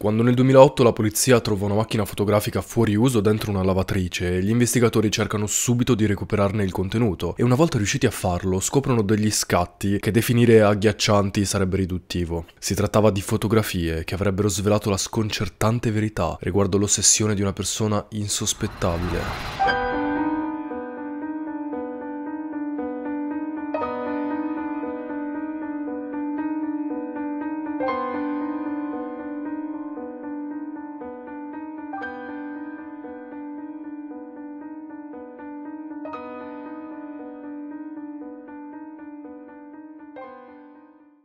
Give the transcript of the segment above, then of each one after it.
Quando nel 2008 la polizia trova una macchina fotografica fuori uso dentro una lavatrice, gli investigatori cercano subito di recuperarne il contenuto e una volta riusciti a farlo scoprono degli scatti che definire agghiaccianti sarebbe riduttivo. Si trattava di fotografie che avrebbero svelato la sconcertante verità riguardo l'ossessione di una persona insospettabile.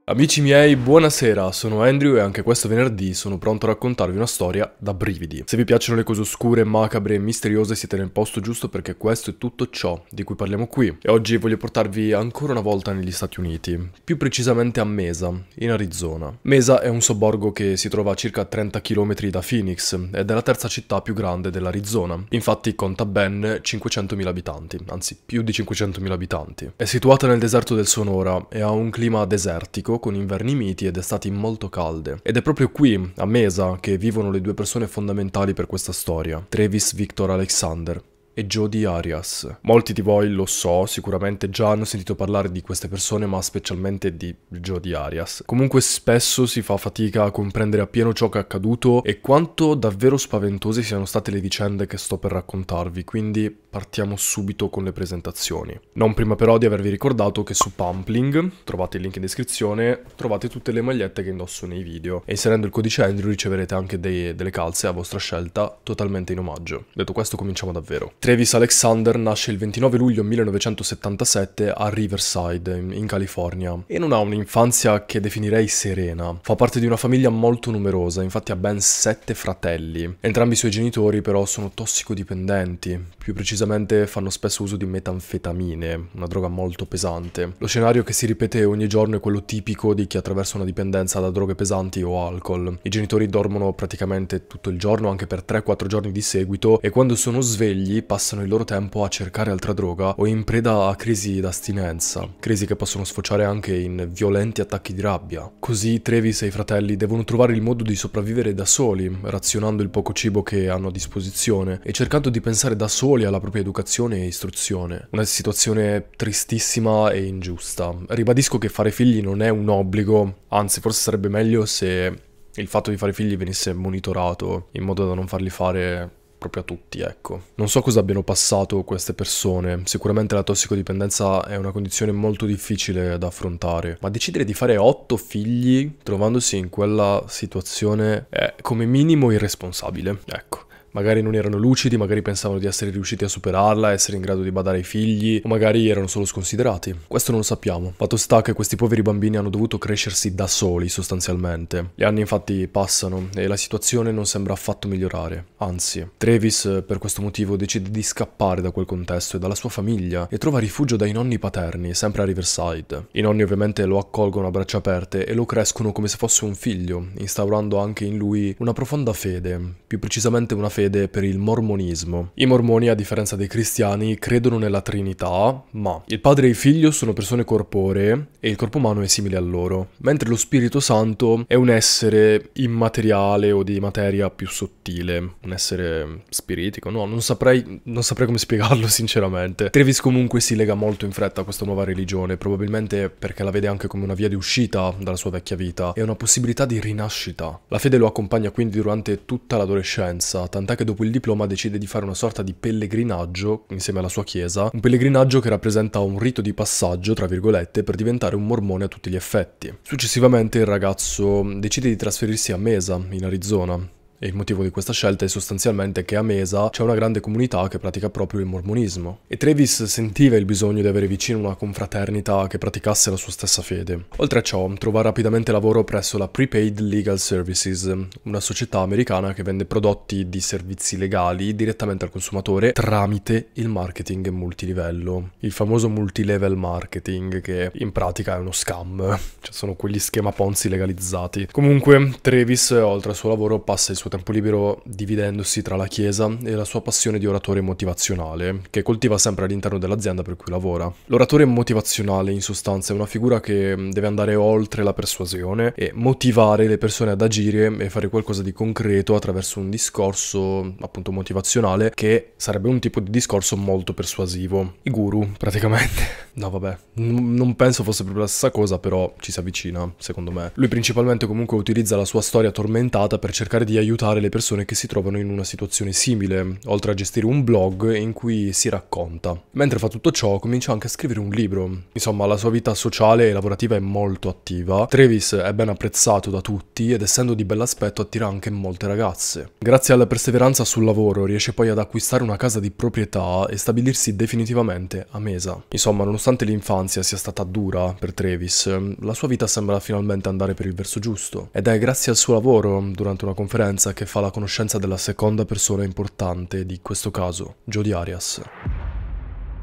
Amici miei, buonasera, sono Andrew e anche questo venerdì sono pronto a raccontarvi una storia da brividi. Se vi piacciono le cose oscure, macabre e misteriose siete nel posto giusto perché questo è tutto ciò di cui parliamo qui e oggi voglio portarvi ancora una volta negli Stati Uniti, più precisamente a Mesa, in Arizona. Mesa è un sobborgo che si trova a circa 30 km da Phoenix ed è la terza città più grande dell'Arizona, infatti conta ben 500.000 abitanti, anzi più di 500.000 abitanti. È situata nel deserto del Sonora e ha un clima desertico Borgo con inverni miti ed estati molto calde. Ed è proprio qui, a Mesa, che vivono le due persone fondamentali per questa storia, Travis Victor Alexander e Jody Arias. Molti di voi lo so, sicuramente già hanno sentito parlare di queste persone, ma specialmente di Jody Arias. Comunque spesso si fa fatica a comprendere appieno ciò che è accaduto e quanto davvero spaventose siano state le vicende che sto per raccontarvi, quindi partiamo subito con le presentazioni. Non prima però di avervi ricordato che su Pumpling, trovate il link in descrizione, trovate tutte le magliette che indosso nei video e inserendo il codice Andrew riceverete anche dei, delle calze a vostra scelta totalmente in omaggio. Detto questo cominciamo davvero. Travis Alexander nasce il 29 luglio 1977 a Riverside, in California, e non ha un'infanzia che definirei serena. Fa parte di una famiglia molto numerosa, infatti ha ben sette fratelli. Entrambi i suoi genitori però sono tossicodipendenti, più precisamente fanno spesso uso di metanfetamine, una droga molto pesante. Lo scenario che si ripete ogni giorno è quello tipico di chi attraversa una dipendenza da droghe pesanti o alcol. I genitori dormono praticamente tutto il giorno, anche per 3-4 giorni di seguito, e quando sono svegli passano passano il loro tempo a cercare altra droga o in preda a crisi d'astinenza, crisi che possono sfociare anche in violenti attacchi di rabbia. Così Travis e i fratelli devono trovare il modo di sopravvivere da soli, razionando il poco cibo che hanno a disposizione e cercando di pensare da soli alla propria educazione e istruzione. Una situazione tristissima e ingiusta. Ribadisco che fare figli non è un obbligo, anzi forse sarebbe meglio se il fatto di fare figli venisse monitorato in modo da non farli fare proprio a tutti, ecco. Non so cosa abbiano passato queste persone, sicuramente la tossicodipendenza è una condizione molto difficile da affrontare, ma decidere di fare otto figli trovandosi in quella situazione è come minimo irresponsabile, ecco magari non erano lucidi, magari pensavano di essere riusciti a superarla, essere in grado di badare ai figli, o magari erano solo sconsiderati. Questo non lo sappiamo. Fatto sta che questi poveri bambini hanno dovuto crescersi da soli, sostanzialmente. Gli anni infatti passano e la situazione non sembra affatto migliorare. Anzi, Travis per questo motivo decide di scappare da quel contesto e dalla sua famiglia e trova rifugio dai nonni paterni, sempre a Riverside. I nonni ovviamente lo accolgono a braccia aperte e lo crescono come se fosse un figlio, instaurando anche in lui una profonda fede, più precisamente una fede fede per il mormonismo. I mormoni, a differenza dei cristiani, credono nella Trinità, ma il padre e il figlio sono persone corporee e il corpo umano è simile a loro, mentre lo Spirito Santo è un essere immateriale o di materia più sottile, un essere spiritico, no, non saprei, non saprei come spiegarlo sinceramente. Trevis comunque si lega molto in fretta a questa nuova religione, probabilmente perché la vede anche come una via di uscita dalla sua vecchia vita e una possibilità di rinascita. La fede lo accompagna quindi durante tutta l'adolescenza, tant'è che dopo il diploma decide di fare una sorta di pellegrinaggio insieme alla sua chiesa, un pellegrinaggio che rappresenta un rito di passaggio, tra virgolette, per diventare un mormone a tutti gli effetti. Successivamente il ragazzo decide di trasferirsi a Mesa, in Arizona, e il motivo di questa scelta è sostanzialmente che a Mesa c'è una grande comunità che pratica proprio il mormonismo. E Travis sentiva il bisogno di avere vicino una confraternita che praticasse la sua stessa fede. Oltre a ciò, trova rapidamente lavoro presso la Prepaid Legal Services, una società americana che vende prodotti di servizi legali direttamente al consumatore tramite il marketing multilivello. Il famoso multilevel marketing che in pratica è uno scam, cioè sono quegli schema Ponzi legalizzati. Comunque, Travis, oltre al suo lavoro, passa il suo tempo libero dividendosi tra la Chiesa e la sua passione di oratore motivazionale, che coltiva sempre all'interno dell'azienda per cui lavora. L'oratore motivazionale in sostanza è una figura che mm, deve andare oltre la persuasione e motivare le persone ad agire e fare qualcosa di concreto attraverso un discorso appunto motivazionale che sarebbe un tipo di discorso molto persuasivo. I guru praticamente. No vabbè, N non penso fosse proprio la stessa cosa, però ci si avvicina secondo me. Lui principalmente comunque utilizza la sua storia tormentata per cercare di aiutare aiutare le persone che si trovano in una situazione simile, oltre a gestire un blog in cui si racconta. Mentre fa tutto ciò, comincia anche a scrivere un libro. Insomma, la sua vita sociale e lavorativa è molto attiva. Travis è ben apprezzato da tutti ed essendo di bell'aspetto attira anche molte ragazze. Grazie alla perseveranza sul lavoro riesce poi ad acquistare una casa di proprietà e stabilirsi definitivamente a Mesa. Insomma, nonostante l'infanzia sia stata dura per Travis, la sua vita sembra finalmente andare per il verso giusto. Ed è grazie al suo lavoro, durante una conferenza, esperienza che fa la conoscenza della seconda persona importante di questo caso, Jodi Arias.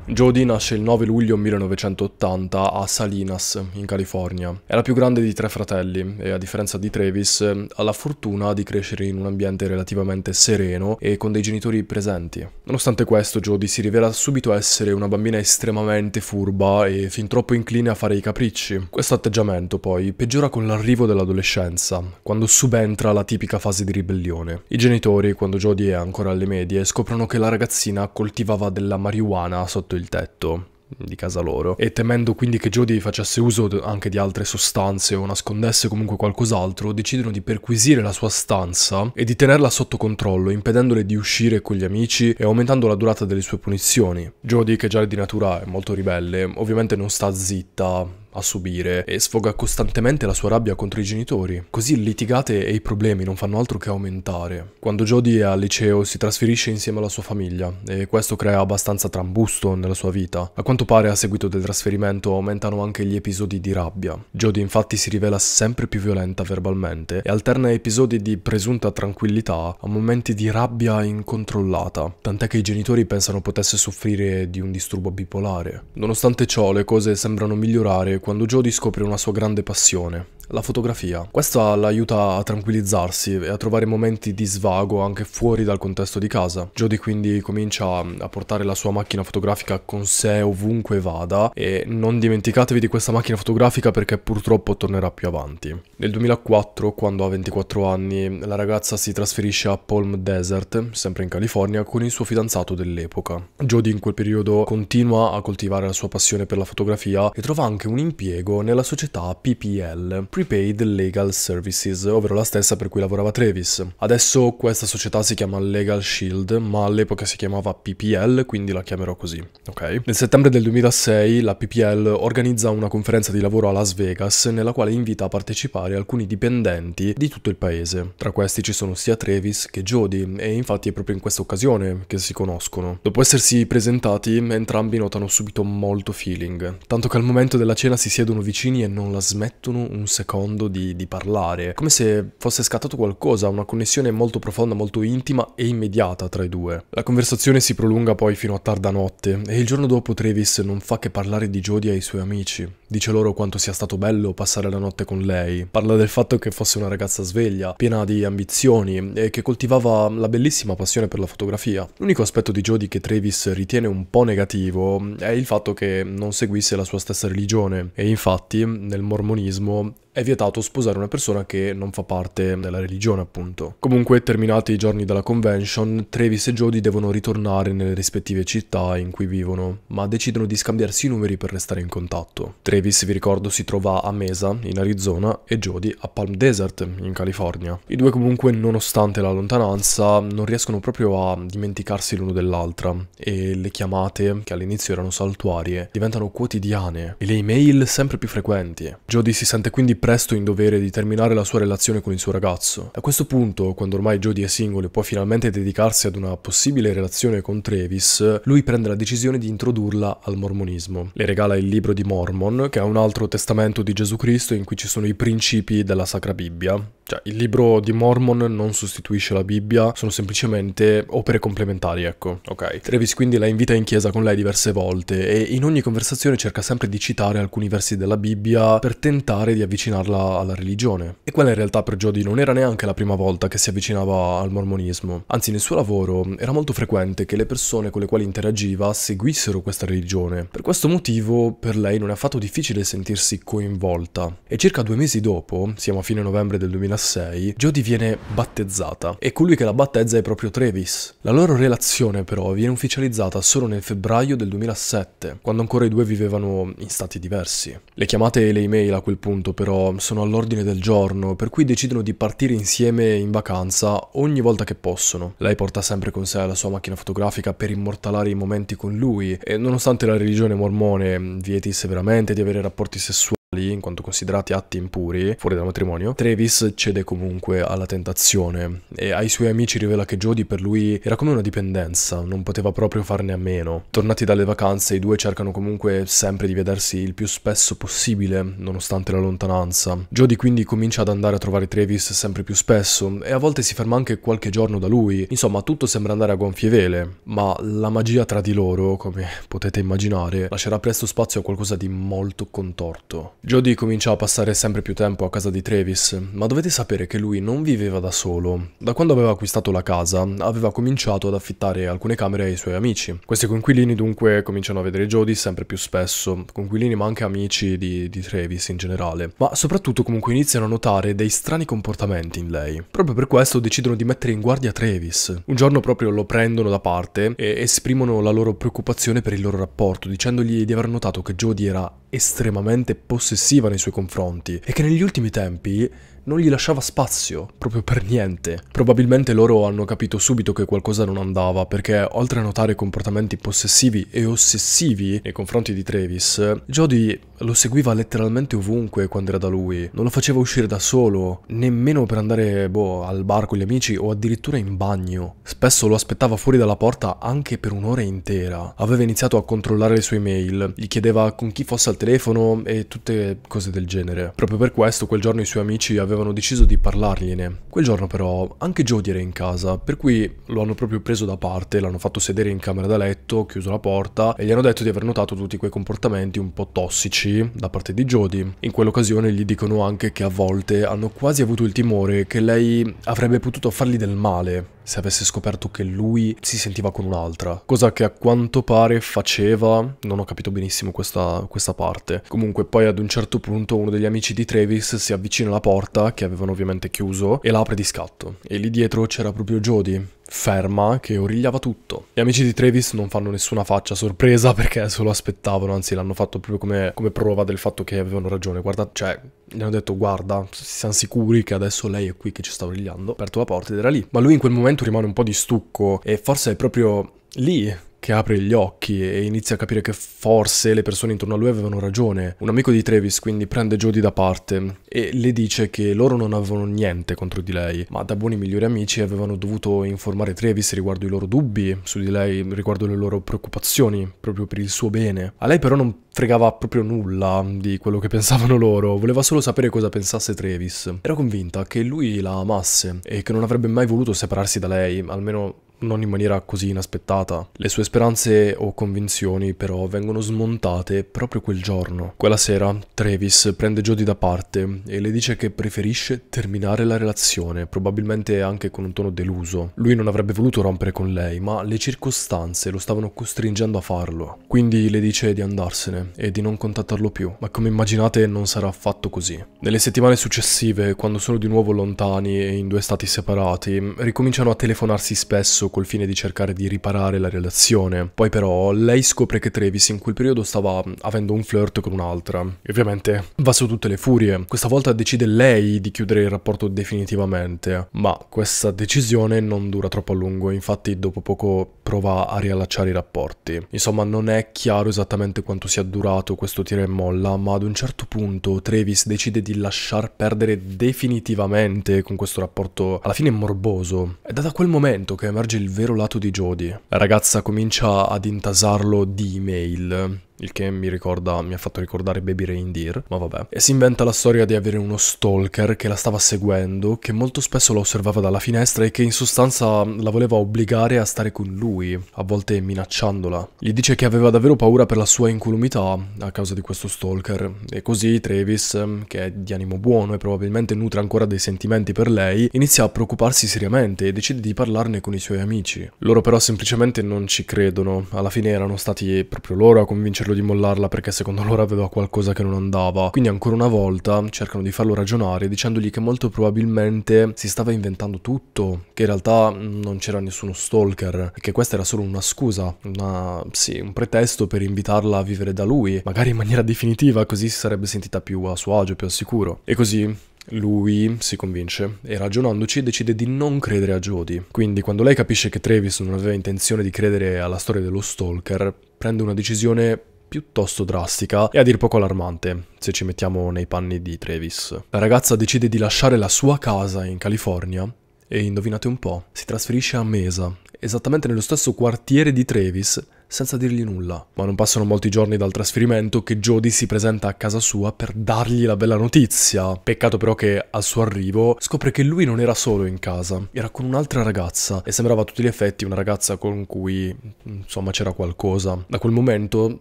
Jody nasce il 9 luglio 1980 a Salinas, in California. È la più grande di tre fratelli e a differenza di Travis ha la fortuna di crescere in un ambiente relativamente sereno e con dei genitori presenti. Nonostante questo, Jody si rivela subito essere una bambina estremamente furba e fin troppo incline a fare i capricci. Questo atteggiamento poi peggiora con l'arrivo dell'adolescenza, quando subentra la tipica fase di ribellione. I genitori, quando Jody è ancora alle medie, scoprono che la ragazzina coltivava della marijuana sotto sotto il tetto di casa loro e temendo quindi che Jodie facesse uso anche di altre sostanze o nascondesse comunque qualcos'altro decidono di perquisire la sua stanza e di tenerla sotto controllo impedendole di uscire con gli amici e aumentando la durata delle sue punizioni Jodie che già di natura è molto ribelle ovviamente non sta zitta a subire e sfoga costantemente la sua rabbia contro i genitori. Così litigate e i problemi non fanno altro che aumentare. Quando Jodie è al liceo si trasferisce insieme alla sua famiglia e questo crea abbastanza trambusto nella sua vita. A quanto pare a seguito del trasferimento aumentano anche gli episodi di rabbia. Jodie infatti si rivela sempre più violenta verbalmente e alterna episodi di presunta tranquillità a momenti di rabbia incontrollata, tant'è che i genitori pensano potesse soffrire di un disturbo bipolare. Nonostante ciò le cose sembrano migliorare quando Jodie scopre una sua grande passione, la fotografia. Questa l'aiuta a tranquillizzarsi e a trovare momenti di svago anche fuori dal contesto di casa. Jodie quindi comincia mm, a portare la sua macchina fotografica con sé ovunque vada e non dimenticatevi di questa macchina fotografica perché purtroppo tornerà più avanti. Nel 2004, quando ha 24 anni, la ragazza si trasferisce a Palm Desert, sempre in California, con il suo fidanzato dell'epoca. Jodie in quel periodo continua a coltivare la sua passione per la fotografia e trova anche un impiego nella società PPL, Prepaid Legal Services, ovvero la stessa per cui lavorava Travis. Adesso questa società si chiama Legal Shield, ma all'epoca si chiamava PPL, quindi la chiamerò così, ok? Nel settembre del 2006 la PPL organizza una conferenza di lavoro a Las Vegas nella quale invita a partecipare alcuni dipendenti di tutto il paese. Tra questi ci sono sia Travis che Jody e infatti è proprio in questa occasione che si conoscono. Dopo essersi presentati, entrambi notano subito molto feeling, tanto che al momento della cena si siedono vicini e non la smettono un secondo secondo di, di parlare, come se fosse scattato qualcosa, una connessione molto profonda, molto intima e immediata tra i due. La conversazione si prolunga poi fino a tarda notte e il giorno dopo Travis non fa che parlare di Jodie ai suoi amici. Dice loro quanto sia stato bello passare la notte con lei, parla del fatto che fosse una ragazza sveglia, piena di ambizioni e che coltivava la bellissima passione per la fotografia. L'unico aspetto di Jodie che Travis ritiene un po' negativo è il fatto che non seguisse la sua stessa religione e infatti nel mormonismo è vietato sposare una persona che non fa parte della religione, appunto. Comunque, terminati i giorni della convention, Travis e Jody devono ritornare nelle rispettive città in cui vivono, ma decidono di scambiarsi i numeri per restare in contatto. Travis, vi ricordo, si trova a Mesa, in Arizona, e Jody a Palm Desert, in California. I due comunque, nonostante la lontananza, non riescono proprio a dimenticarsi l'uno dell'altra e le chiamate, che all'inizio erano saltuarie, diventano quotidiane e le email sempre più frequenti. Jody si sente quindi presto in dovere di terminare la sua relazione con il suo ragazzo. A questo punto, quando ormai Jodie è single e può finalmente dedicarsi ad una possibile relazione con Travis, lui prende la decisione di introdurla al mormonismo. Le regala il libro di Mormon, che è un altro testamento di Gesù Cristo in cui ci sono i principi della Sacra Bibbia. Cioè, il libro di Mormon non sostituisce la Bibbia, sono semplicemente opere complementari, ecco. Ok. Travis quindi la invita in chiesa con lei diverse volte e in ogni conversazione cerca sempre di citare alcuni versi della Bibbia per tentare di avvicinare avvicinarla alla religione. E quella in realtà per Jody non era neanche la prima volta che si avvicinava al mormonismo, anzi nel suo lavoro era molto frequente che le persone con le quali interagiva seguissero questa religione. Per questo motivo per lei non è affatto difficile sentirsi coinvolta. E circa due mesi dopo, siamo a fine novembre del 2006, Jody viene battezzata e colui che la battezza è proprio Travis. La loro relazione però viene ufficializzata solo nel febbraio del 2007, quando ancora i due vivevano in stati diversi. Le chiamate e le email a quel punto però sono, all'ordine del giorno, per cui decidono di partire insieme in vacanza ogni volta che possono. Lei porta sempre con sé la sua macchina fotografica per immortalare i momenti con lui e nonostante la religione mormone vieti severamente di avere rapporti sessuali, in quanto considerati atti impuri fuori dal matrimonio, Travis cede comunque alla tentazione e ai suoi amici rivela che Jodie per lui era come una dipendenza, non poteva proprio farne a meno. Tornati dalle vacanze, i due cercano comunque sempre di vedersi il più spesso possibile, nonostante la lontananza. Jodie quindi comincia ad andare a trovare Travis sempre più spesso e a volte si ferma anche qualche giorno da lui, insomma tutto sembra andare a gonfie vele, ma la magia tra di loro, come potete immaginare, lascerà presto spazio a qualcosa di molto contorto. Jody cominciò a passare sempre più tempo a casa di Travis, ma dovete sapere che lui non viveva da solo. Da quando aveva acquistato la casa, aveva cominciato ad affittare alcune camere ai suoi amici. Questi coinquilini dunque cominciano a vedere Jody sempre più spesso, coinquilini ma anche amici di, di Travis in generale, ma soprattutto comunque iniziano a notare dei strani comportamenti in lei. Proprio per questo decidono di mettere in guardia Travis. Un giorno proprio lo prendono da parte e esprimono la loro preoccupazione per il loro rapporto, dicendogli di aver notato che Jody era estremamente possessiva ossessiva nei suoi confronti e che negli ultimi tempi non gli lasciava spazio, proprio per niente. Probabilmente loro hanno capito subito che qualcosa non andava, perché oltre a notare comportamenti possessivi e ossessivi nei confronti di Travis, Jody lo seguiva letteralmente ovunque quando era da lui, non lo faceva uscire da solo, nemmeno per andare, boh, al bar con gli amici o addirittura in bagno. Spesso lo aspettava fuori dalla porta anche per un'ora intera. Aveva iniziato a controllare le sue mail, gli chiedeva con chi fosse al telefono e tutte cose del genere. Proprio per questo quel giorno i suoi amici avevano avevano deciso di parlargliene. Quel giorno però anche Jodie era in casa, per cui lo hanno proprio preso da parte, l'hanno fatto sedere in camera da letto, chiuso la porta e gli hanno detto di aver notato tutti quei comportamenti un po' tossici da parte di Jodie. In quell'occasione gli dicono anche che a volte hanno quasi avuto il timore che lei avrebbe potuto fargli del male se avesse scoperto che lui si sentiva con un'altra, cosa che a quanto pare faceva, non ho capito benissimo questa, questa, parte. Comunque poi ad un certo punto uno degli amici di Travis si avvicina alla porta, che avevano ovviamente chiuso, e la apre di scatto. E lì dietro c'era proprio Jodie, ferma che origliava tutto. Gli amici di Travis non fanno nessuna faccia sorpresa perché se lo aspettavano, anzi l'hanno fatto proprio come, come prova del fatto che avevano ragione. Guarda, cioè, gli hanno detto guarda, siamo sicuri che adesso lei è qui che ci sta origliando, aperto la porta ed era lì. Ma lui in quel momento rimane un po' di stucco e forse è proprio lì che apre gli occhi e inizia a capire che forse le persone intorno a lui avevano ragione. Un amico di Travis quindi prende Jodie da parte e le dice che loro non avevano niente contro di lei, ma da buoni migliori amici avevano dovuto informare Travis riguardo i loro dubbi su di lei, riguardo le loro preoccupazioni, proprio per il suo bene. A lei però non fregava proprio nulla di quello che pensavano loro, voleva solo sapere cosa pensasse Travis. Era convinta che lui la amasse e che non avrebbe mai voluto separarsi da lei, almeno non in maniera così inaspettata. Le sue speranze o convinzioni però vengono smontate proprio quel giorno. Quella sera Travis prende Jodie da parte e le dice che preferisce terminare la relazione, probabilmente anche con un tono deluso. Lui non avrebbe voluto rompere con lei, ma le circostanze lo stavano costringendo a farlo. Quindi le dice di andarsene e di non contattarlo più, ma come immaginate non sarà affatto così. Nelle settimane successive, quando sono di nuovo lontani e in due stati separati, ricominciano a telefonarsi spesso col fine di cercare di riparare la relazione. Poi però lei scopre che Travis in quel periodo stava avendo un flirt con un'altra e ovviamente va su tutte le furie. Questa volta decide lei di chiudere il rapporto definitivamente, ma questa decisione non dura troppo a lungo, infatti dopo poco prova a riallacciare i rapporti. Insomma non è chiaro esattamente quanto sia durato questo tira e molla, ma ad un certo punto Travis decide di lasciar perdere definitivamente con questo rapporto alla fine morboso. È da quel momento che emerge il vero lato di Jodie. La ragazza comincia ad intasarlo di email il che mi ricorda, mi ha fatto ricordare Baby Reindeer, ma vabbè. E si inventa la storia di avere uno stalker che la stava seguendo, che molto spesso la osservava dalla finestra e che in sostanza la voleva obbligare a stare con lui, a volte minacciandola. Gli dice che aveva davvero paura per la sua incolumità a causa di questo stalker e così Travis, che è di animo buono e probabilmente nutre ancora dei sentimenti per lei, inizia a preoccuparsi seriamente e decide di parlarne con i suoi amici. Loro però semplicemente non ci credono, alla fine erano stati proprio loro a convincere convincerlo di mollarla perché secondo loro aveva qualcosa che non andava. Quindi ancora una volta cercano di farlo ragionare dicendogli che molto probabilmente si stava inventando tutto, che in realtà non c'era nessuno stalker e che questa era solo una scusa, una, sì, un pretesto per invitarla a vivere da lui, magari in maniera definitiva, così si sarebbe sentita più a suo agio, più al sicuro. E così lui si convince e ragionandoci decide di non credere a Jodie. Quindi quando lei capisce che Travis non aveva intenzione di credere alla storia dello stalker, prende una decisione piuttosto drastica e a dir poco allarmante, se ci mettiamo nei panni di Travis. La ragazza decide di lasciare la sua casa in California e indovinate un po', si trasferisce a Mesa, esattamente nello stesso quartiere di Travis senza dirgli nulla. Ma non passano molti giorni dal trasferimento che Jody si presenta a casa sua per dargli la bella notizia. Peccato però che al suo arrivo scopre che lui non era solo in casa, era con un'altra ragazza e sembrava a tutti gli effetti una ragazza con cui insomma c'era qualcosa. Da quel momento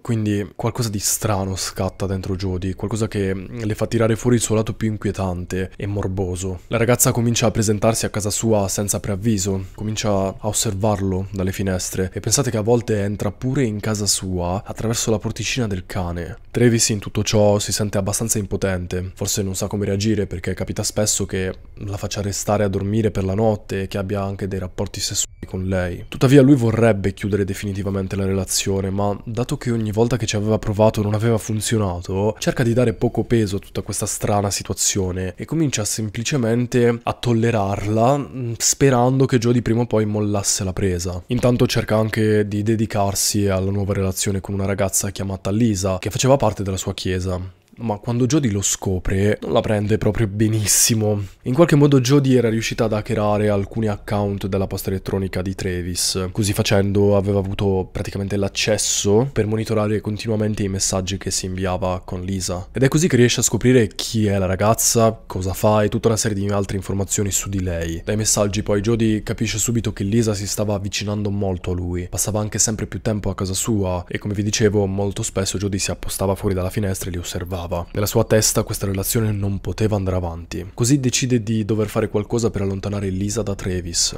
quindi qualcosa di strano scatta dentro Jody, qualcosa che le fa tirare fuori il suo lato più inquietante e morboso. La ragazza comincia a presentarsi a casa sua senza preavviso, comincia a osservarlo dalle finestre e pensate che a volte entra pure in casa sua attraverso la porticina del cane. Travis in tutto ciò si sente abbastanza impotente, forse non sa come reagire perché capita spesso che la faccia restare a dormire per la notte e che abbia anche dei rapporti sessuali con lei. Tuttavia lui vorrebbe chiudere definitivamente la relazione, ma dato che ogni volta che ci aveva provato non aveva funzionato, cerca di dare poco peso a tutta questa strana situazione e comincia semplicemente a tollerarla mm, sperando che Jody prima o poi mollasse la presa. Intanto cerca anche di dedicarsi grazie alla nuova relazione con una ragazza chiamata Lisa, che faceva parte della sua chiesa ma quando Jodie lo scopre non la prende proprio benissimo. In qualche modo Jodie era riuscita ad hackerare alcuni account della posta elettronica di Travis, così facendo aveva avuto praticamente l'accesso per monitorare continuamente i messaggi che si inviava con Lisa. Ed è così che riesce a scoprire chi è la ragazza, cosa fa e tutta una serie di altre informazioni su di lei. Dai messaggi poi Jodie capisce subito che Lisa si stava avvicinando molto a lui, passava anche sempre più tempo a casa sua e come vi dicevo molto spesso Jodie si appostava fuori dalla finestra e li osservava dava. Nella sua testa questa relazione non poteva andare avanti, così decide di dover fare qualcosa per allontanare Lisa da Travis.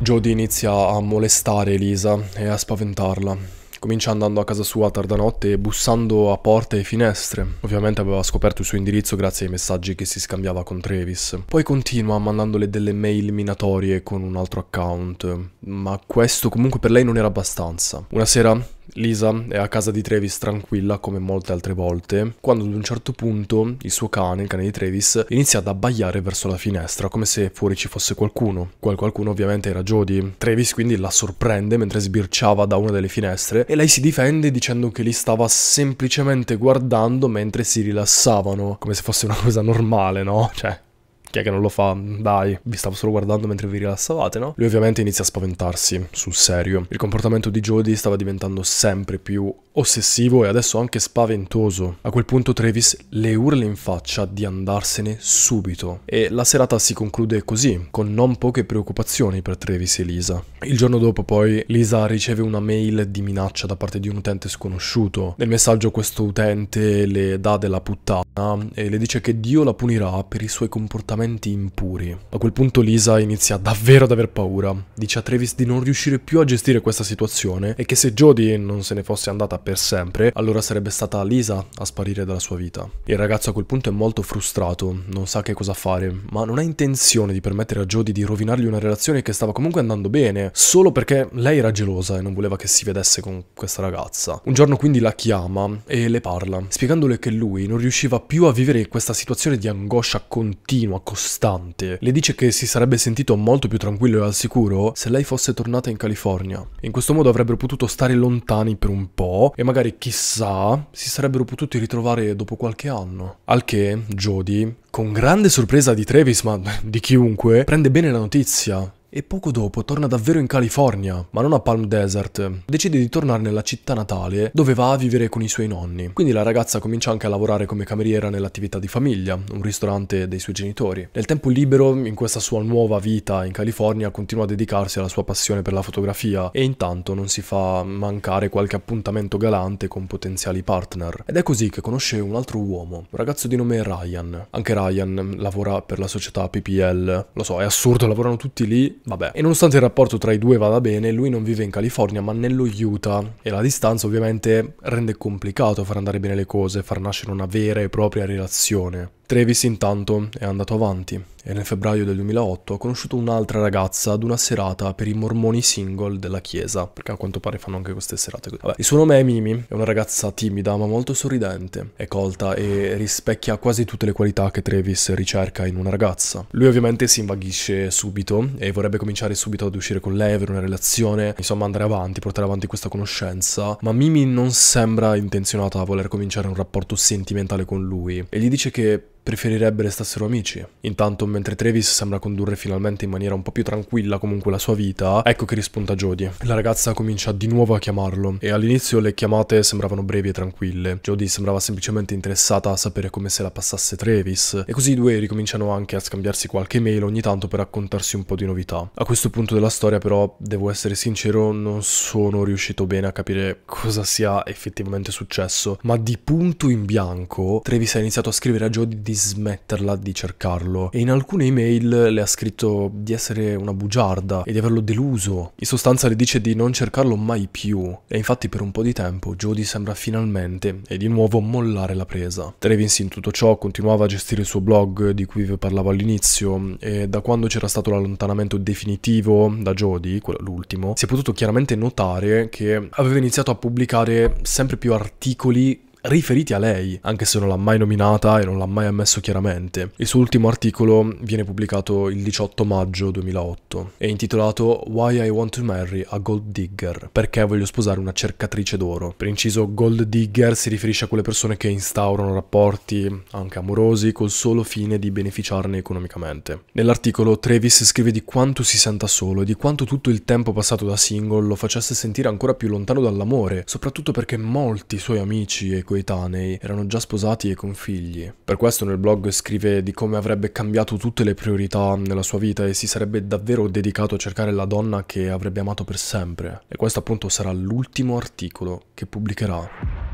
Jodie inizia a molestare Lisa e a spaventarla. Comincia andando a casa sua a tarda notte e bussando a porte e finestre. Ovviamente aveva scoperto il suo indirizzo grazie ai messaggi che si scambiava con Travis. Poi continua mandandole delle mail minatorie con un altro account, ma questo comunque per lei non era abbastanza. Una sera Lisa è a casa di Travis tranquilla come molte altre volte, quando ad un certo punto il suo cane, il cane di Travis, inizia ad abbaiare verso la finestra come se fuori ci fosse qualcuno. Quel qualcuno ovviamente era Jodie. Travis quindi la sorprende mentre sbirciava da una delle finestre e lei si difende dicendo che li stava semplicemente guardando mentre si rilassavano, come se fosse una cosa normale, no? Cioè, chi è che non lo fa? Dai, vi stavo solo guardando mentre vi rilassavate, no? Lui ovviamente inizia a spaventarsi, sul serio. Il comportamento di Jodie stava diventando sempre più ossessivo e adesso anche spaventoso. A quel punto Travis le urla in faccia di andarsene subito. E la serata si conclude così, con non poche preoccupazioni per Travis e Lisa. Il giorno dopo poi Lisa riceve una mail di minaccia da parte di un utente sconosciuto. Nel messaggio questo utente le dà della puttana e le dice che Dio la punirà per i suoi comportamenti comportamenti impuri. A quel punto Lisa inizia davvero ad aver paura. Dice a Travis di non riuscire più a gestire questa situazione e che se Jodie non se ne fosse andata per sempre, allora sarebbe stata Lisa a sparire dalla sua vita. Il ragazzo a quel punto è molto frustrato, non sa che cosa fare, ma non ha intenzione di permettere a Jodie di rovinargli una relazione che stava comunque andando bene, solo perché lei era gelosa e non voleva che si vedesse con questa ragazza. Un giorno quindi la chiama e le parla, spiegandole che lui non riusciva più a vivere questa situazione di angoscia continua, costante. Le dice che si sarebbe sentito molto più tranquillo e al sicuro se lei fosse tornata in California. In questo modo avrebbero potuto stare lontani per un po' e magari chissà si sarebbero potuti ritrovare dopo qualche anno. Al che Jodie, con grande sorpresa di Travis ma di chiunque, prende bene la notizia e poco dopo torna davvero in California, ma non a Palm Desert. Decide di tornare nella città natale, dove va a vivere con i suoi nonni. Quindi la ragazza comincia anche a lavorare come cameriera nell'attività di famiglia, un ristorante dei suoi genitori. Nel tempo libero, in questa sua nuova vita in California, continua a dedicarsi alla sua passione per la fotografia e intanto non si fa mancare qualche appuntamento galante con potenziali partner. Ed è così che conosce un altro uomo, un ragazzo di nome Ryan. Anche Ryan lavora per la società PPL. Lo so, è assurdo, lavorano tutti lì Vabbè. E nonostante il rapporto tra i due vada bene, lui non vive in California ma nello Utah e la distanza ovviamente rende complicato far andare bene le cose, far nascere una vera e propria relazione. Travis intanto è andato avanti e nel febbraio del 2008 ha conosciuto un'altra ragazza ad una serata per i mormoni single della chiesa, perché a quanto pare fanno anche queste serate. Vabbè, il suo nome è Mimi, è una ragazza timida ma molto sorridente, è colta e rispecchia quasi tutte le qualità che Travis ricerca in una ragazza. Lui ovviamente si invaghisce subito e vorrebbe cominciare subito ad uscire con lei, avere una relazione, insomma andare avanti, portare avanti questa conoscenza, ma Mimi non sembra intenzionata a voler cominciare un rapporto sentimentale con lui e gli dice che preferirebbe restassero amici. Intanto, mentre Travis sembra condurre finalmente in maniera un po' più tranquilla comunque la sua vita, ecco che rispunta Jodie. La ragazza comincia di nuovo a chiamarlo e all'inizio le chiamate sembravano brevi e tranquille. Jodie sembrava semplicemente interessata a sapere come se la passasse Travis e così i due ricominciano anche a scambiarsi qualche mail ogni tanto per raccontarsi un po' di novità. A questo punto della storia però, devo essere sincero, non sono riuscito bene a capire cosa sia effettivamente successo, ma di punto in bianco Travis ha iniziato a scrivere a Jodie di smetterla di cercarlo e in alcune email le ha scritto di essere una bugiarda e di averlo deluso. In sostanza le dice di non cercarlo mai più e infatti per un po' di tempo Jodie sembra finalmente e di nuovo mollare la presa. Travis in tutto ciò continuava a gestire il suo blog di cui vi parlavo all'inizio e da quando c'era stato l'allontanamento definitivo da Jodie, quello l'ultimo, si è potuto chiaramente notare che aveva iniziato a pubblicare sempre più articoli riferiti a lei, anche se non l'ha mai nominata e non l'ha mai ammesso chiaramente. Il suo ultimo articolo viene pubblicato il 18 maggio 2008 è intitolato Why I Want to Marry a Gold Digger, perché voglio sposare una cercatrice d'oro. Per inciso, Gold Digger si riferisce a quelle persone che instaurano rapporti, anche amorosi, col solo fine di beneficiarne economicamente. Nell'articolo Travis scrive di quanto si senta solo e di quanto tutto il tempo passato da single lo facesse sentire ancora più lontano dall'amore, soprattutto perché molti suoi amici e coetanei coetanei erano già sposati e con figli. Per questo nel blog scrive di come avrebbe cambiato tutte le priorità nella sua vita e si sarebbe davvero dedicato a cercare la donna che avrebbe amato per sempre. E questo appunto sarà l'ultimo articolo che pubblicherà.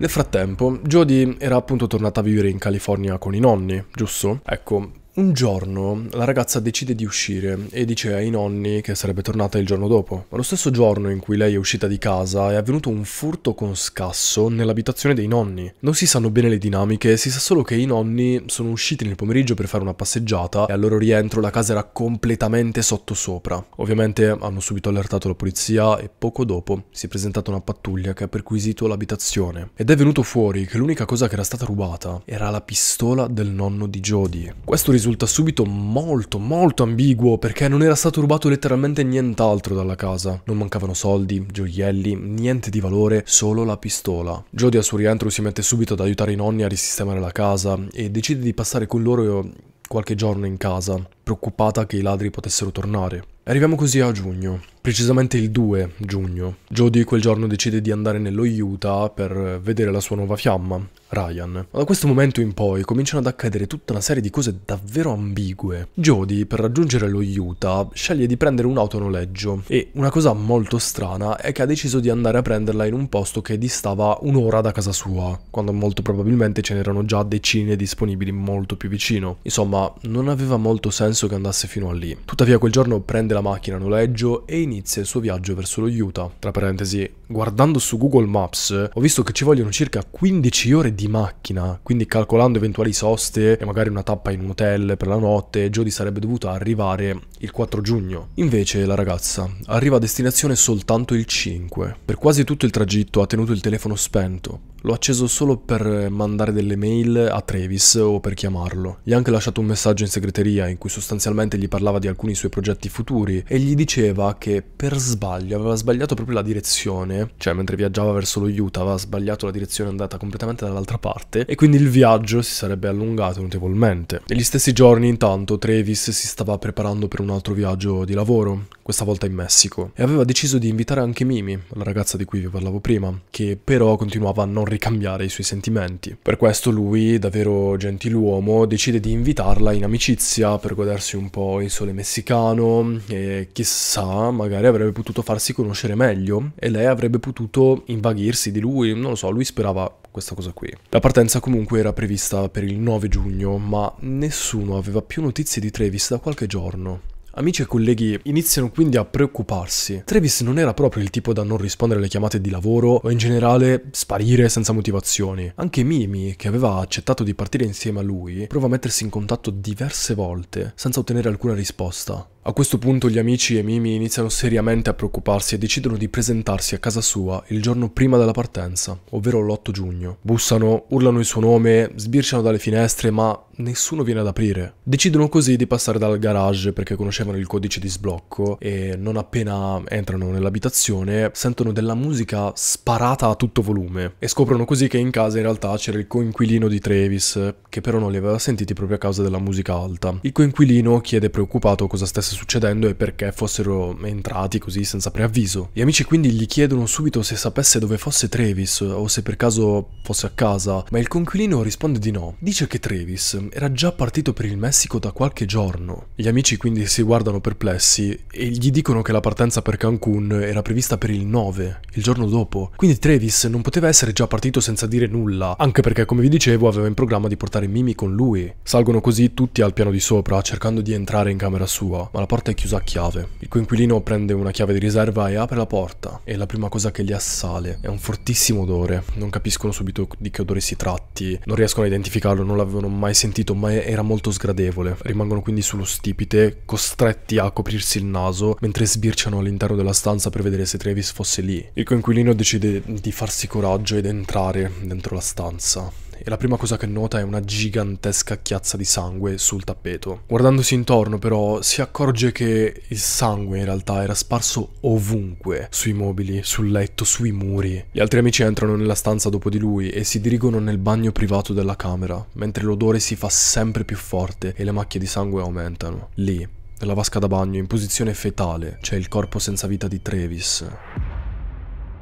Nel frattempo, Jodie era appunto tornata a vivere in California con i nonni, giusto? Ecco, un giorno la ragazza decide di uscire e dice ai nonni che sarebbe tornata il giorno dopo. Ma lo stesso giorno in cui lei è uscita di casa è avvenuto un furto con scasso nell'abitazione dei nonni. Non si sanno bene le dinamiche, si sa solo che i nonni sono usciti nel pomeriggio per fare una passeggiata e al loro rientro la casa era completamente sottosopra. Ovviamente hanno subito allertato la polizia e poco dopo si è presentata una pattuglia che ha perquisito l'abitazione. Ed è venuto fuori che l'unica cosa che era stata rubata era la pistola del nonno di Jodie. Questo risultato risulta subito molto molto ambiguo perché non era stato rubato letteralmente nient'altro dalla casa. Non mancavano soldi, gioielli, niente di valore, solo la pistola. Jodie al suo rientro si mette subito ad aiutare i nonni a risistemare la casa e decide di passare con loro qualche giorno in casa preoccupata che i ladri potessero tornare. Arriviamo così a giugno, precisamente il 2 giugno. Jodie quel giorno decide di andare nello Utah per vedere la sua nuova fiamma, Ryan. Ma da questo momento in poi cominciano ad accadere tutta una serie di cose davvero ambigue. Jodie, per raggiungere lo Utah, sceglie di prendere un'auto a noleggio e una cosa molto strana è che ha deciso di andare a prenderla in un posto che distava un'ora da casa sua, quando molto probabilmente ce n'erano già decine disponibili molto più vicino. Insomma, non aveva molto senso senso che andasse fino a lì. Tuttavia quel giorno prende la macchina a noleggio e inizia il suo viaggio verso lo Utah. Tra parentesi, guardando su Google Maps ho visto che ci vogliono circa 15 ore di macchina, quindi calcolando eventuali soste e magari una tappa in un hotel per la notte, Jodie sarebbe dovuta arrivare il 4 giugno. Invece la ragazza arriva a destinazione soltanto il 5. Per quasi tutto il tragitto ha tenuto il telefono spento. L'ho acceso solo per mandare delle mail a Travis o per chiamarlo. Gli ha anche lasciato un messaggio in segreteria in cui sostanzialmente gli parlava di alcuni suoi progetti futuri e gli diceva che per sbaglio aveva sbagliato proprio la direzione cioè mentre viaggiava verso lo Utah aveva sbagliato la direzione, è andata completamente dall'altra parte e quindi il viaggio si sarebbe allungato notevolmente. Negli stessi giorni intanto Travis si stava preparando per un altro viaggio di lavoro, questa volta in Messico, e aveva deciso di invitare anche Mimi, la ragazza di cui vi parlavo prima, che però continuava a non ricambiare i suoi sentimenti. Per questo lui, davvero gentiluomo, decide di invitarla in amicizia per godersi un po' il sole messicano e chissà, magari avrebbe potuto farsi conoscere meglio e lei avrebbe avrebbe potuto invaghirsi di lui, non lo so, lui sperava questa cosa qui. La partenza comunque era prevista per il 9 giugno, ma nessuno aveva più notizie di Travis da qualche giorno. Amici e colleghi iniziano quindi a preoccuparsi. Travis non era proprio il tipo da non rispondere alle chiamate di lavoro o in generale sparire senza motivazioni. Anche Mimi, che aveva accettato di partire insieme a lui, prova a mettersi in contatto diverse volte senza ottenere alcuna risposta. A questo punto gli amici e Mimi iniziano seriamente a preoccuparsi e decidono di presentarsi a casa sua il giorno prima della partenza, ovvero l'8 giugno. Bussano, urlano il suo nome, sbirciano dalle finestre, ma nessuno viene ad aprire. Decidono così di passare dal garage perché conoscevano il codice di sblocco e non appena entrano nell'abitazione sentono della musica sparata a tutto volume e scoprono così che in casa in realtà c'era il coinquilino di Travis che però non li aveva sentiti proprio a causa della musica alta. Il coinquilino chiede preoccupato cosa stesse succedendo e perché fossero entrati così senza preavviso. Gli amici quindi gli chiedono subito se sapesse dove fosse Travis o se per caso fosse a casa, ma il conquilino risponde di no. Dice che Travis era già partito per il Messico da qualche giorno. Gli amici quindi si guardano perplessi e gli dicono che la partenza per Cancun era prevista per il 9, il giorno dopo. Quindi Travis non poteva essere già partito senza dire nulla, anche perché come vi dicevo aveva in programma di portare Mimi con lui. Salgono così tutti al piano di sopra cercando di entrare in camera sua, ma la porta è chiusa a chiave. Il coinquilino prende una chiave di riserva e apre la porta e la prima cosa che li assale è un fortissimo odore. Non capiscono subito di che odore si tratti, non riescono a identificarlo, non l'avevano mai sentito, ma era molto sgradevole. Rimangono quindi sullo stipite, costretti a coprirsi il naso, mentre sbirciano all'interno della stanza per vedere se Travis fosse lì. Il coinquilino decide di farsi coraggio ed entrare dentro la stanza e la prima cosa che nota è una gigantesca chiazza di sangue sul tappeto. Guardandosi intorno però si accorge che il sangue in realtà era sparso ovunque, sui mobili, sul letto, sui muri. Gli altri amici entrano nella stanza dopo di lui e si dirigono nel bagno privato della camera, mentre l'odore si fa sempre più forte e le macchie di sangue aumentano. Lì, nella vasca da bagno, in posizione fetale, c'è il corpo senza vita di Travis.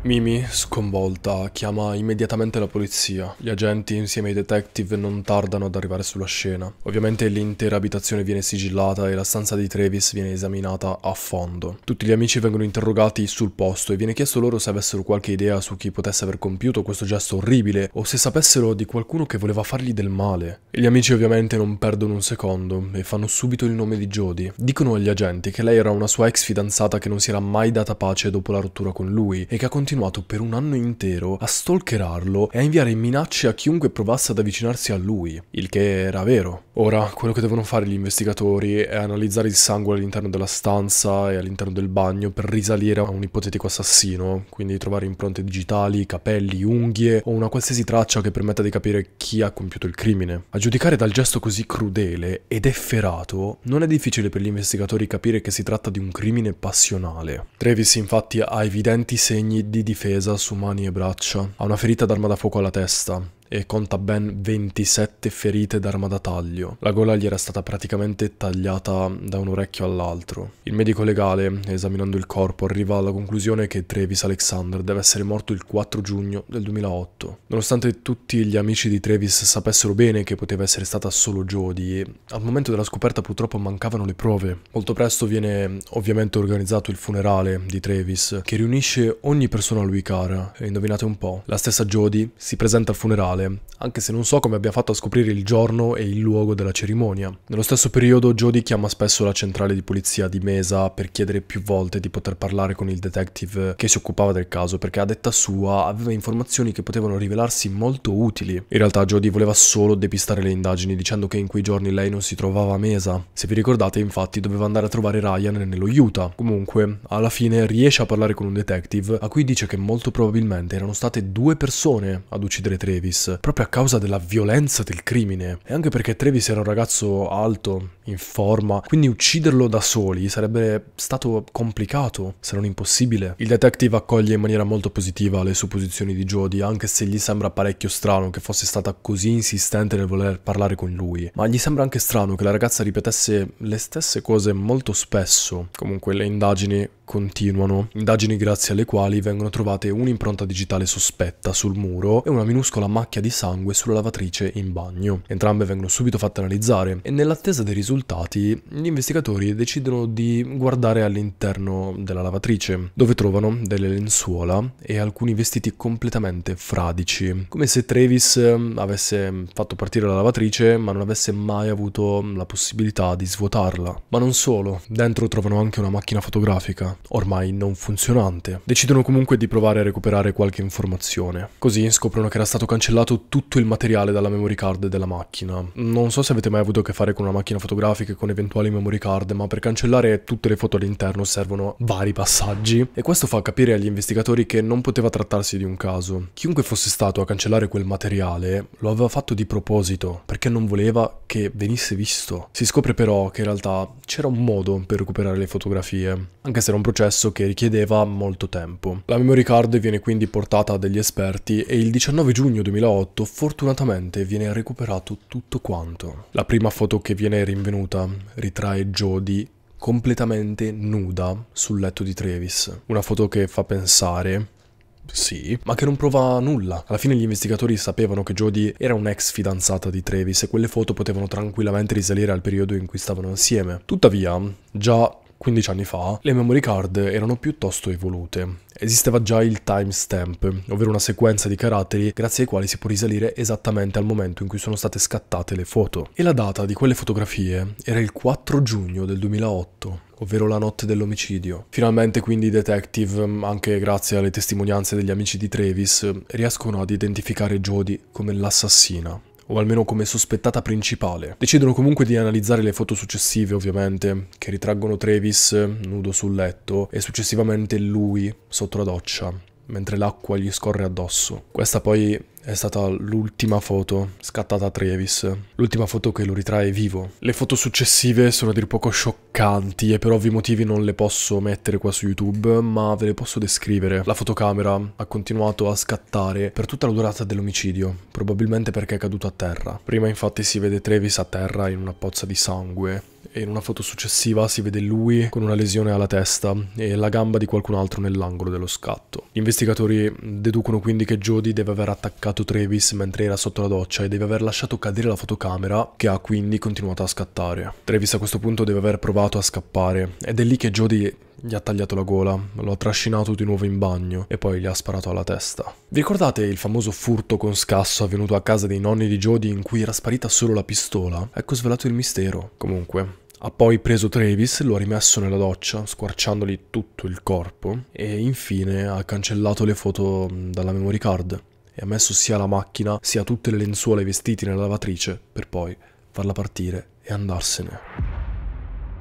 Mimi, sconvolta, chiama immediatamente la polizia. Gli agenti insieme ai detective non tardano ad arrivare sulla scena. Ovviamente l'intera abitazione viene sigillata e la stanza di Travis viene esaminata a fondo. Tutti gli amici vengono interrogati sul posto e viene chiesto loro se avessero qualche idea su chi potesse aver compiuto questo gesto orribile o se sapessero di qualcuno che voleva fargli del male. E gli amici ovviamente non perdono un secondo e fanno subito il nome di Jodie. Dicono agli agenti che lei era una sua ex fidanzata che non si era mai data pace dopo la rottura con lui e che ha continuato continuato per un anno intero a stalkerarlo e a inviare minacce a chiunque provasse ad avvicinarsi a lui, il che era vero. Ora, quello che devono fare gli investigatori è analizzare il sangue all'interno della stanza e all'interno del bagno per risalire a un ipotetico assassino, quindi trovare impronte digitali, capelli, unghie o una qualsiasi traccia che permetta di capire chi ha compiuto il crimine. A giudicare dal gesto così crudele ed efferato, non è difficile per gli investigatori capire che si tratta di un crimine passionale. Travis infatti ha evidenti segni di difesa su mani e braccia. Ha una ferita d'arma da fuoco alla testa e conta ben 27 ferite d'arma da taglio. La gola gli era stata praticamente tagliata da un orecchio all'altro. Il medico legale, esaminando il corpo, arriva alla conclusione che Travis Alexander deve essere morto il 4 giugno del 2008. Nonostante tutti gli amici di Travis sapessero bene che poteva essere stata solo Jodie, al momento della scoperta purtroppo mancavano le prove. Molto presto viene ovviamente organizzato il funerale di Travis, che riunisce ogni persona a lui cara. E indovinate un po', la stessa Jodie si presenta al funerale rituale, anche se non so come abbia fatto a scoprire il giorno e il luogo della cerimonia. Nello stesso periodo Jody chiama spesso la centrale di polizia di Mesa per chiedere più volte di poter parlare con il detective che si occupava del caso, perché a detta sua aveva informazioni che potevano rivelarsi molto utili. In realtà Jody voleva solo depistare le indagini dicendo che in quei giorni lei non si trovava a Mesa. Se vi ricordate infatti doveva andare a trovare Ryan nello Utah. Comunque, alla fine riesce a parlare con un detective a cui dice che molto probabilmente erano state due persone ad uccidere Travis proprio a causa della violenza del crimine e anche perché Travis era un ragazzo alto, in forma, quindi ucciderlo da soli sarebbe stato complicato, se non impossibile. Il detective accoglie in maniera molto positiva le supposizioni di Jodie, anche se gli sembra parecchio strano che fosse stata così insistente nel voler parlare con lui, ma gli sembra anche strano che la ragazza ripetesse le stesse cose molto spesso. Comunque le indagini continuano, indagini grazie alle quali vengono trovate un'impronta digitale sospetta sul muro e una minuscola macchia di sangue sulla lavatrice in bagno. Entrambe vengono subito fatte analizzare e nell'attesa dei risultati gli investigatori decidono di guardare all'interno della lavatrice, dove trovano delle lenzuola e alcuni vestiti completamente fradici, come se Travis ehm, avesse fatto partire la lavatrice ma non avesse mai avuto la possibilità di svuotarla. Ma non solo, dentro trovano anche una macchina fotografica ormai non funzionante. Decidono comunque di provare a recuperare qualche informazione. Così scoprono che era stato cancellato tutto il materiale dalla memory card della macchina. Non so se avete mai avuto a che fare con una macchina fotografica e con eventuali memory card, ma per cancellare tutte le foto all'interno servono vari passaggi. E questo fa capire agli investigatori che non poteva trattarsi di un caso. Chiunque fosse stato a cancellare quel materiale lo aveva fatto di proposito, perché non voleva che venisse visto. Si scopre però che in realtà c'era un modo per recuperare le fotografie, anche se era un processo che richiedeva molto tempo. La memory card viene quindi portata a degli esperti e il 19 giugno 2008 fortunatamente viene recuperato tutto quanto. La prima foto che viene rinvenuta ritrae Jodie completamente nuda sul letto di Travis. Una foto che fa pensare sì, ma che non prova nulla. Alla fine gli investigatori sapevano che Jodie era un'ex fidanzata di Travis e quelle foto potevano tranquillamente risalire al periodo in cui stavano insieme. Tuttavia, già 15 anni fa, le memory card erano piuttosto evolute. Esisteva già il timestamp, ovvero una sequenza di caratteri grazie ai quali si può risalire esattamente al momento in cui sono state scattate le foto. E la data di quelle fotografie era il 4 giugno del 2008 ovvero la notte dell'omicidio. Finalmente quindi i detective, anche grazie alle testimonianze degli amici di Travis, riescono ad identificare Jodie come l'assassina o almeno come sospettata principale. Decidono comunque di analizzare le foto successive, ovviamente, che ritraggono Travis nudo sul letto e successivamente lui sotto la doccia, mentre l'acqua gli scorre addosso. Questa poi è stata l'ultima foto scattata a Travis, l'ultima foto che lo ritrae vivo. Le foto successive sono a dir poco scioccanti e per ovvi motivi non le posso mettere qua su YouTube, ma ve le posso descrivere. La fotocamera ha continuato a scattare per tutta la durata dell'omicidio, probabilmente perché è caduto a terra. Prima infatti si vede Travis a terra in una pozza di sangue e in una foto successiva si vede lui con una lesione alla testa e la gamba di qualcun altro nell'angolo dello scatto. Gli investigatori deducono quindi che Jody deve aver attaccato Travis mentre era sotto la doccia e deve aver lasciato cadere la fotocamera che ha quindi continuato a scattare. Travis a questo punto deve aver provato a scappare ed è lì che Jody gli ha tagliato la gola, lo ha trascinato di nuovo in bagno e poi gli ha sparato alla testa. Vi ricordate il famoso furto con scasso avvenuto a casa dei nonni di Jody in cui era sparita solo la pistola? Ecco svelato il mistero. Comunque, ha poi preso Travis, lo ha rimesso nella doccia, squarciandogli tutto il corpo, e infine ha cancellato le foto dalla memory card e ha messo sia la macchina sia tutte le lenzuola e i vestiti nella lavatrice per poi farla partire e andarsene.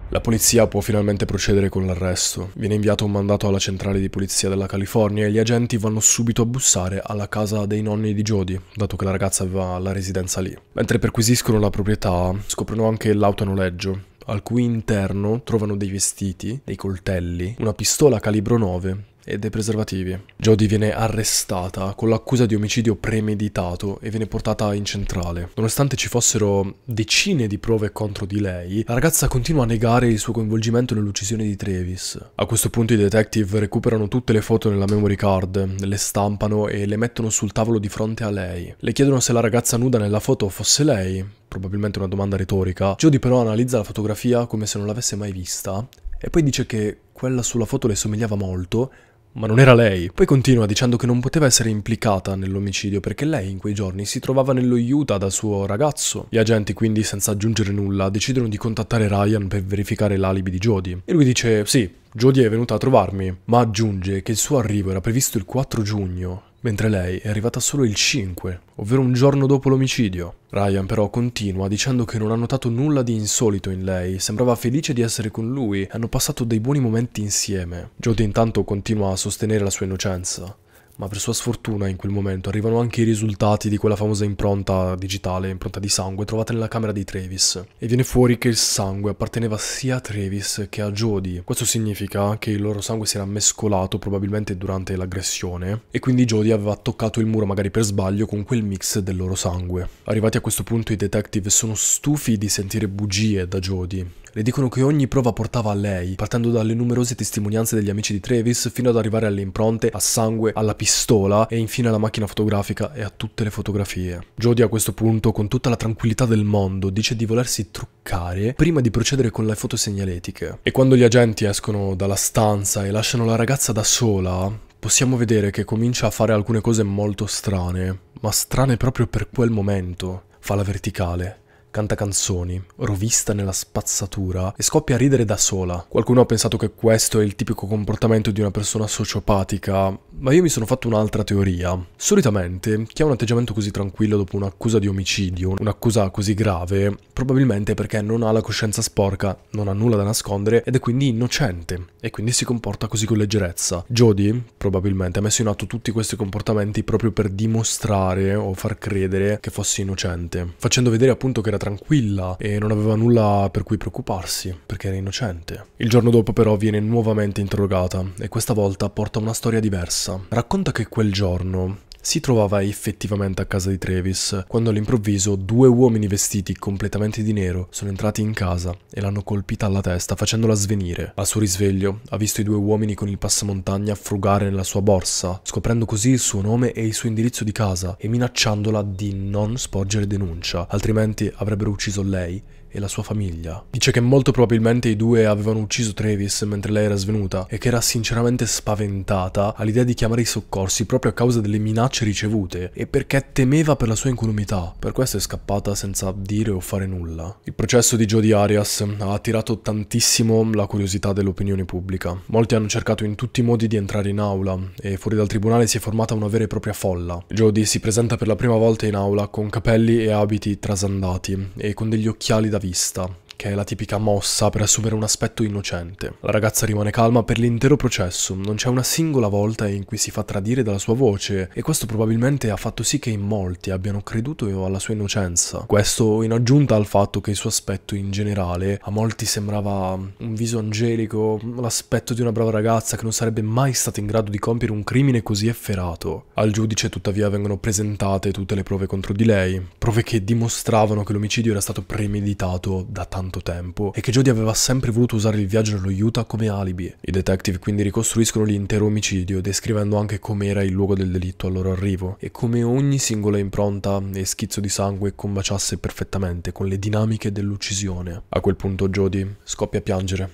La polizia può finalmente procedere con l'arresto. Viene inviato un mandato alla centrale di polizia della California e gli agenti vanno subito a bussare alla casa dei nonni di Jody, dato che la ragazza aveva la residenza lì. Mentre perquisiscono la proprietà, scoprono anche l'auto a noleggio, al cui interno trovano dei vestiti, dei coltelli, una pistola calibro 9 e dei preservativi. Jodie viene arrestata con l'accusa di omicidio premeditato e viene portata in centrale. Nonostante ci fossero decine di prove contro di lei, la ragazza continua a negare il suo coinvolgimento nell'uccisione di Travis. A questo punto i detective recuperano tutte le foto nella memory card, le stampano e le mettono sul tavolo di fronte a lei. Le chiedono se la ragazza nuda nella foto fosse lei, probabilmente una domanda retorica. Jodie però analizza la fotografia come se non l'avesse mai vista e poi dice che quella sulla foto le somigliava molto, ma non era lei. Poi continua dicendo che non poteva essere implicata nell'omicidio perché lei in quei giorni si trovava nello Utah da suo ragazzo. Gli agenti quindi, senza aggiungere nulla, decidono di contattare Ryan per verificare l'alibi di Jody. E lui dice sì, Jodie è venuta a trovarmi, ma aggiunge che il suo arrivo era previsto il 4 giugno mentre lei è arrivata solo il 5, ovvero un giorno dopo l'omicidio. Ryan però continua dicendo che non ha notato nulla di insolito in lei, sembrava felice di essere con lui, hanno passato dei buoni momenti insieme. Jody intanto continua a sostenere la sua innocenza ma per sua sfortuna in quel momento arrivano anche i risultati di quella famosa impronta digitale, impronta di sangue, trovata nella camera di Travis. E viene fuori che il sangue apparteneva sia a Travis che a Jody. Questo significa che il loro sangue si era mescolato probabilmente durante l'aggressione e quindi Jody aveva toccato il muro magari per sbaglio con quel mix del loro sangue. Arrivati a questo punto i detective sono stufi di sentire bugie da Jody le dicono che ogni prova portava a lei, partendo dalle numerose testimonianze degli amici di Travis fino ad arrivare alle impronte, a sangue, alla pistola e infine alla macchina fotografica e a tutte le fotografie. Jodie a questo punto, con tutta la tranquillità del mondo, dice di volersi truccare prima di procedere con le fotosegnaletiche. E quando gli agenti escono dalla stanza e lasciano la ragazza da sola, possiamo vedere che comincia a fare alcune cose molto strane, ma strane proprio per quel momento. Fa la verticale, canta canzoni, rovista nella spazzatura e scoppia a ridere da sola. Qualcuno ha pensato che questo è il tipico comportamento di una persona sociopatica, ma io mi sono fatto un'altra teoria. Solitamente, chi ha un atteggiamento così tranquillo dopo un'accusa di omicidio, un'accusa così grave, probabilmente è perché non ha la coscienza sporca, non ha nulla da nascondere ed è quindi innocente e quindi si comporta così con leggerezza. Jodie, probabilmente, ha messo in atto tutti questi comportamenti proprio per dimostrare o far credere che fosse innocente, facendo vedere appunto che era tranquilla e non aveva nulla per cui preoccuparsi, perché era innocente. Il giorno dopo però viene nuovamente interrogata e questa volta porta una storia diversa. Racconta che quel giorno si trovava effettivamente a casa di Travis, quando all'improvviso due uomini vestiti completamente di nero sono entrati in casa e l'hanno colpita alla testa facendola svenire. Al suo risveglio ha visto i due uomini con il passamontagna frugare nella sua borsa, scoprendo così il suo nome e il suo indirizzo di casa e minacciandola di non sporgere denuncia, altrimenti avrebbero ucciso lei e la sua famiglia. Dice che molto probabilmente i due avevano ucciso Travis mentre lei era svenuta e che era sinceramente spaventata all'idea di chiamare i soccorsi proprio a causa delle minacce ricevute e perché temeva per la sua incolumità. Per questo è scappata senza dire o fare nulla. Il processo di Jodie Arias ha attirato tantissimo la curiosità dell'opinione pubblica. Molti hanno cercato in tutti i modi di entrare in aula e fuori dal tribunale si è formata una vera e propria folla. Jodie si presenta per la prima volta in aula con capelli e abiti trasandati e con degli occhiali da vista che è la tipica mossa per assumere un aspetto innocente. La ragazza rimane calma per l'intero processo, non c'è una singola volta in cui si fa tradire dalla sua voce e questo probabilmente ha fatto sì che in molti abbiano creduto alla sua innocenza. Questo in aggiunta al fatto che il suo aspetto in generale a molti sembrava un viso angelico, l'aspetto di una brava ragazza che non sarebbe mai stata in grado di compiere un crimine così efferato. Al giudice tuttavia vengono presentate tutte le prove contro di lei, prove che dimostravano che l'omicidio era stato premeditato da tanto tanto tempo e che Jodie aveva sempre voluto usare il viaggio nello Utah come alibi. I detective quindi ricostruiscono l'intero omicidio, descrivendo anche com'era il luogo del delitto al loro arrivo e come ogni singola impronta e schizzo di sangue combaciasse perfettamente con le dinamiche dell'uccisione. A quel punto Jodie scoppia a piangere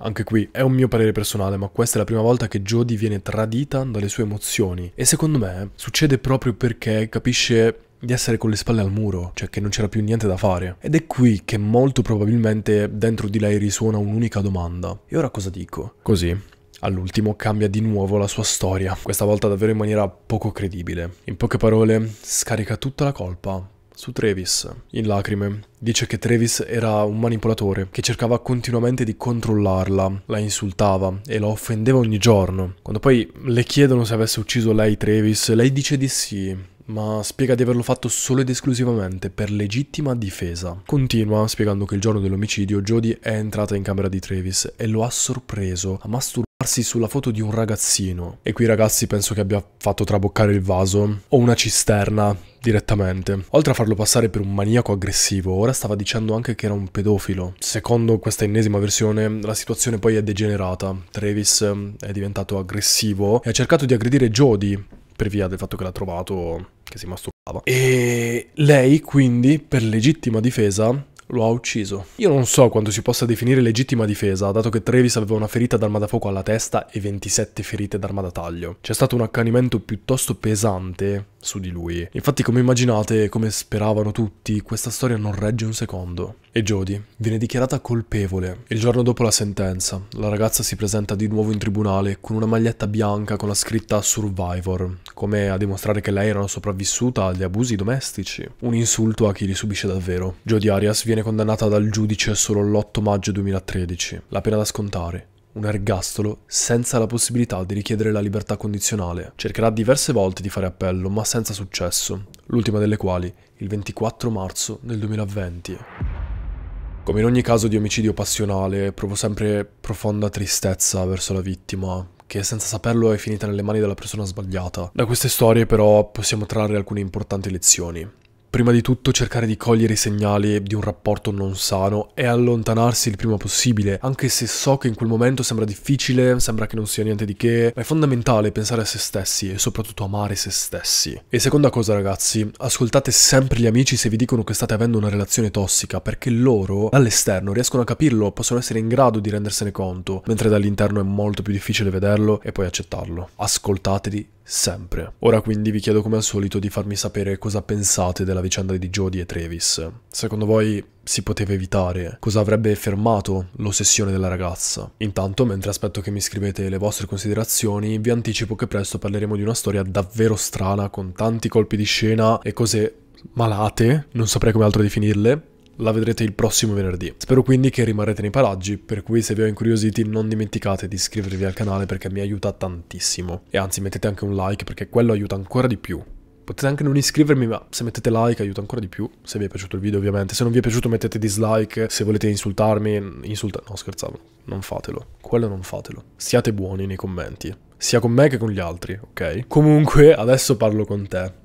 anche qui è un mio parere personale, ma questa è la prima volta che Jodie viene tradita dalle sue emozioni. E secondo me succede proprio perché capisce di essere con le spalle al muro, cioè che non c'era più niente da fare. Ed è qui che molto probabilmente dentro di lei risuona un'unica domanda. E ora cosa dico? Così. All'ultimo cambia di nuovo la sua storia, questa volta davvero in maniera poco credibile. In poche parole, scarica tutta la colpa su Travis, in lacrime. Dice che Travis era un manipolatore che cercava continuamente di controllarla, la insultava e la offendeva ogni giorno. Quando poi le chiedono se avesse ucciso lei Travis, lei dice di sì, ma spiega di averlo fatto solo ed esclusivamente per legittima difesa. Continua spiegando che il giorno dell'omicidio Jodie è entrata in camera di Travis e lo ha sorpreso a masturbarsi sulla foto di un ragazzino. E qui ragazzi penso che abbia fatto traboccare il vaso o una cisterna direttamente. Oltre a farlo passare per un maniaco aggressivo, ora stava dicendo anche che era un pedofilo. Secondo questa ennesima versione, la situazione poi è degenerata. Travis ehm, è diventato aggressivo e ha cercato di aggredire Jodie per via del fatto che l'ha trovato che si masturbava. E lei quindi, per legittima difesa, lo ha ucciso. Io non so quanto si possa definire legittima difesa, dato che Travis aveva una ferita d'arma da fuoco alla testa e 27 ferite d'arma da taglio. C'è stato un accanimento piuttosto pesante su di lui. Infatti come immaginate e come speravano tutti, questa storia non regge un secondo. E Jodie viene dichiarata colpevole. Il giorno dopo la sentenza, la ragazza si presenta di nuovo in tribunale con una maglietta bianca con la scritta Survivor, come a dimostrare che lei era una sopravvissuta agli abusi domestici. Un insulto a chi li subisce davvero. Jodie Arias viene condannata dal giudice solo l'8 maggio 2013. La pena da scontare un ergastolo senza la possibilità di richiedere la libertà condizionale. Cercherà diverse volte di fare appello, ma senza successo, l'ultima delle quali il 24 marzo del 2020. Come in ogni caso di omicidio passionale, provo sempre profonda tristezza verso la vittima, che senza saperlo è finita nelle mani della persona sbagliata. Da queste storie però possiamo trarre alcune importanti lezioni. Prima di tutto cercare di cogliere i segnali di un rapporto non sano e allontanarsi il prima possibile, anche se so che in quel momento sembra difficile, sembra che non sia niente di che, ma è fondamentale pensare a se stessi e soprattutto amare se stessi. E seconda cosa ragazzi, ascoltate sempre gli amici se vi dicono che state avendo una relazione tossica, perché loro dall'esterno riescono a capirlo, possono essere in grado di rendersene conto, mentre dall'interno è molto più difficile vederlo e poi accettarlo. Ascoltatevi sempre. Ora quindi vi chiedo come al solito di farmi sapere cosa pensate della vicenda di Jodie e Travis. Secondo voi si poteva evitare? Cosa avrebbe fermato l'ossessione della ragazza? Intanto, mentre aspetto che mi scrivete le vostre considerazioni, vi anticipo che presto parleremo di una storia davvero strana con tanti colpi di scena e cose malate, non saprei come altro definirle, la vedrete il prossimo venerdì. Spero quindi che rimarrete nei palaggi, per cui se vi ho incuriositi non dimenticate di iscrivervi al canale perché mi aiuta tantissimo. E anzi mettete anche un like perché quello aiuta ancora di più. Potete anche non iscrivermi, ma se mettete like aiuta ancora di più. Se vi è piaciuto il video, ovviamente. Se non vi è piaciuto, mettete dislike. Se volete insultarmi, insulta. No, scherzavo. Non fatelo. Quello non fatelo. Siate buoni nei commenti. Sia con me che con gli altri, ok? Comunque, adesso parlo con te.